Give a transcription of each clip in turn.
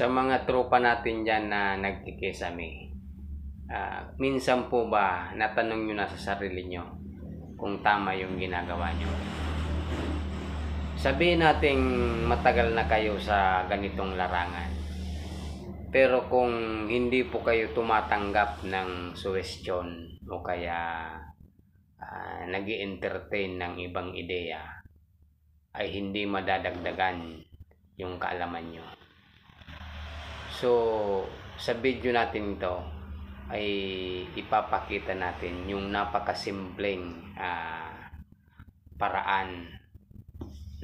sa mga tropa natin dyan na nagkikesame, uh, minsan po ba natanong nyo na sa sarili nyo kung tama yung ginagawa nyo? Sabihin natin matagal na kayo sa ganitong larangan. Pero kung hindi po kayo tumatanggap ng suwestyon o kaya uh, ah, nag entertain ng ibang ideya, ay hindi madadagdagan yung kaalaman nyo. So, sa video natin ito ay ipapakita natin yung napakasimpleng uh, paraan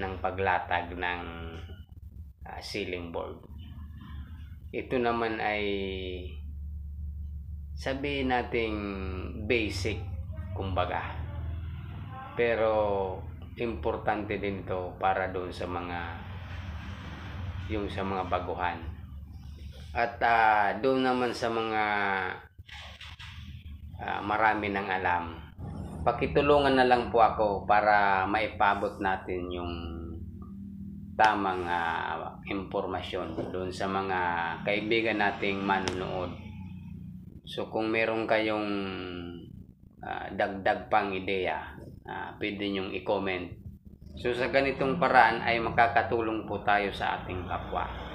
ng paglatag ng uh, ceiling board. Ito naman ay sabihin nating basic kumbaga. Pero importante din ito para doon sa mga yung sa mga baguhan at uh, doon naman sa mga uh, marami ng alam, pakitulungan na lang po ako para maipabot natin yung tamang uh, impormasyon doon sa mga kaibigan nating manunood. So kung meron kayong uh, dagdag pang ideya, uh, pwede nyong i-comment. So sa ganitong paraan ay makakatulong po tayo sa ating kapwa.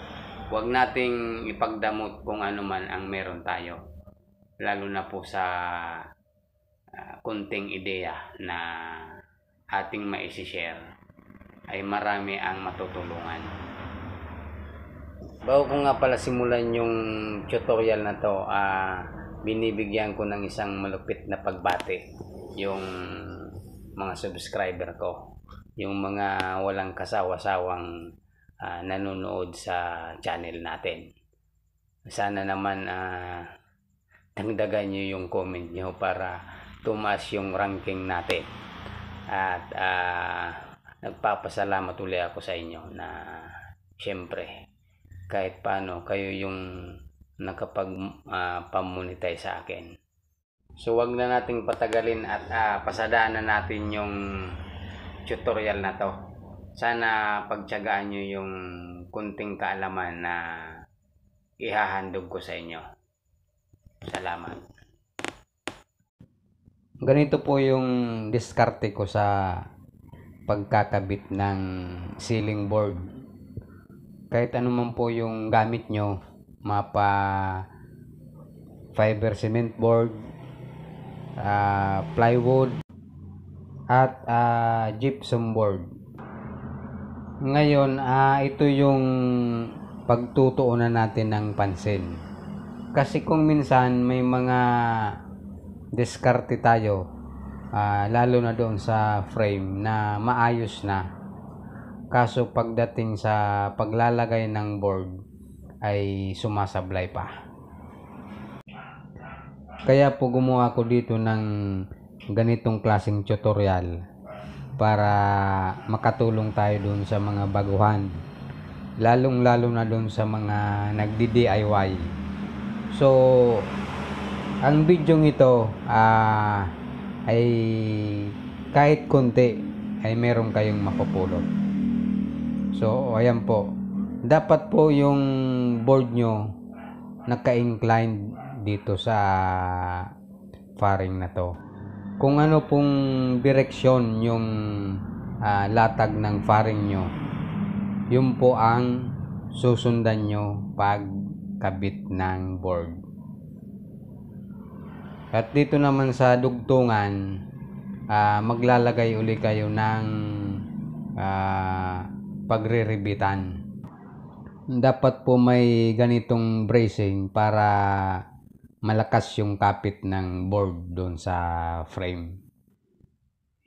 Huwag nating ipagdamot kung ano man ang meron tayo. Lalo na po sa uh, kunting ideya na ating maisishare ay marami ang matutulungan. Bago ko nga pala simulan yung tutorial na to, uh, binibigyan ko ng isang malupit na pagbati yung mga subscriber ko yung mga walang kasawa-sawang uh, nanonood sa channel natin. Sana naman uh, dagdagan nyo yung comment nyo para tumaas yung ranking natin. At uh, nagpapasalamat uli ako sa inyo na syempre kahit paano kayo yung nakapag-pamonetize uh, sa akin. So wag na nating patagalin at uh, pasadaan na natin yung tutorial na to sana pagtiyagaan nyo yung kunting kaalaman na ihahandog ko sa inyo. Salamat. Ganito po yung diskarte ko sa pagkakabit ng ceiling board. Kahit anuman po yung gamit nyo, mapa fiber cement board, uh, plywood, at uh, gypsum board ngayon, uh, ito yung pagtutuunan natin ng pansin. Kasi kung minsan may mga diskarte tayo, uh, lalo na doon sa frame na maayos na. Kaso pagdating sa paglalagay ng board ay sumasablay pa. Kaya po gumawa ko dito ng ganitong klasing tutorial para makatulong tayo doon sa mga baguhan lalong lalo na doon sa mga nagdi DIY so ang video ito uh, ay kahit konti ay meron kayong mapupulot so ayan po dapat po yung board nyo naka-inclined dito sa faring na to kung ano pong direksyon yung uh, latag ng faring nyo, yun po ang susundan nyo pag kabit ng board. At dito naman sa dugtungan, uh, maglalagay uli kayo ng uh, ah, pagriribitan. Dapat po may ganitong bracing para malakas yung kapit ng board doon sa frame.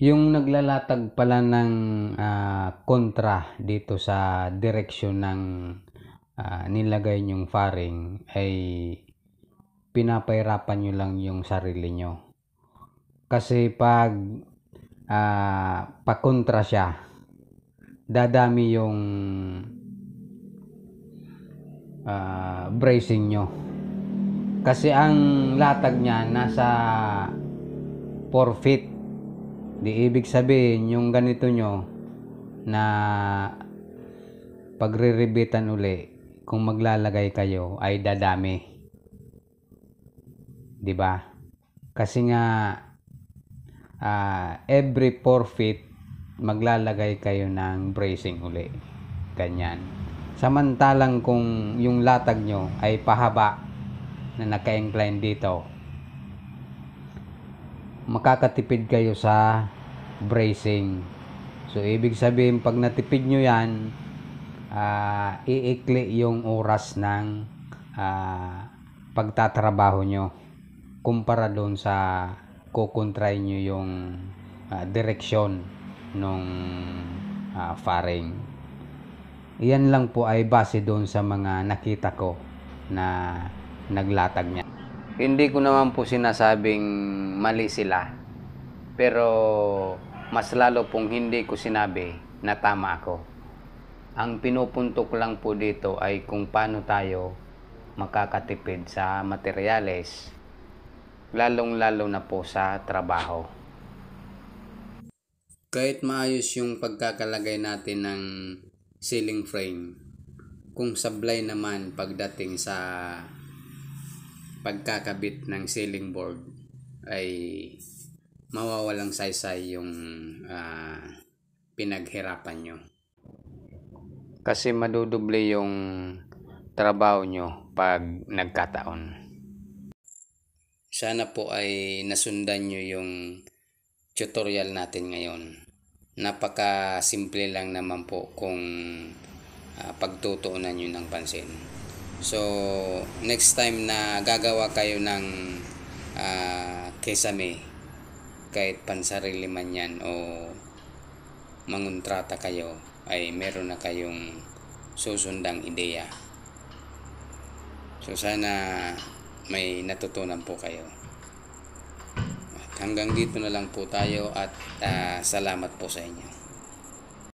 Yung naglalatag pala ng uh, kontra dito sa direksyon ng uh, nilagay nyong faring ay pinapahirapan nyo lang yung sarili nyo. Kasi pag uh, pakontra siya, dadami yung uh, bracing nyo kasi ang latag niya nasa 4 feet. Di ibig sabihin yung ganito nyo na pagre uli kung maglalagay kayo ay dadami. 'Di ba? Kasi nga uh, every 4 feet maglalagay kayo ng bracing uli. Ganyan. Samantalang kung yung latag nyo ay pahaba na naka-incline dito makakatipid kayo sa bracing so ibig sabihin pag natipid nyo yan uh, iikli yung oras ng uh, pagtatrabaho nyo kumpara doon sa kukontry nyo yung uh, direksyon ng uh, faring Iyan lang po ay base doon sa mga nakita ko na naglatag niya. Hindi ko naman po sinasabing mali sila. Pero mas lalo pong hindi ko sinabi na tama ako. Ang pinupuntok lang po dito ay kung paano tayo makakatipid sa materyales, lalong-lalo na po sa trabaho. Kahit maayos yung pagkakalagay natin ng ceiling frame, kung sablay naman pagdating sa pagkakabit ng ceiling board ay mawawalang saysay yung uh, pinaghirapan nyo. Kasi madudoble yung trabaho nyo pag nagkataon. Sana po ay nasundan nyo yung tutorial natin ngayon. Napaka simple lang naman po kung uh, pagtutuunan nyo ng pansin. So, next time na gagawa kayo ng uh, kesame, kahit pansarili man yan o mangontrata kayo, ay meron na kayong susundang ideya. So, sana may natutunan po kayo. At hanggang dito na lang po tayo at uh, salamat po sa inyo.